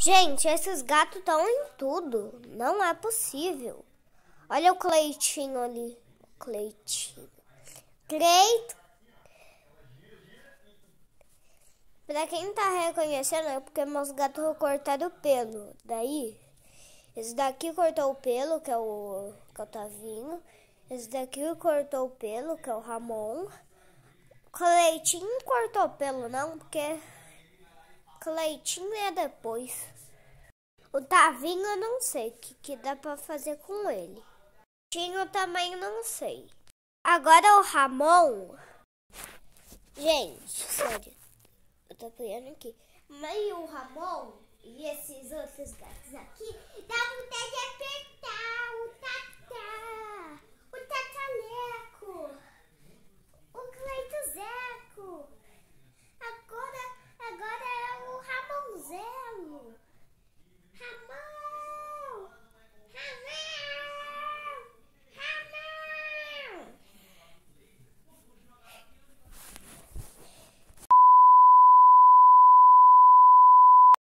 Gente, esses gatos estão em tudo. Não é possível. Olha o Cleitinho ali. Cleitinho. Cleit. Pra quem tá reconhecendo, é porque meus gatos cortaram o pelo. Daí, esse daqui cortou o pelo, que é o, que é o Tavinho. Esse daqui cortou o pelo, que é o Ramon. Cleitinho não cortou o pelo, não, porque Cleitinho é depois. O Tavinho eu não sei o que, que dá para fazer com ele. Tinho também não sei. Agora o Ramon. Gente, sério. Eu tô apoiando aqui. Mas o Ramon e esses outros gatos aqui dá vontade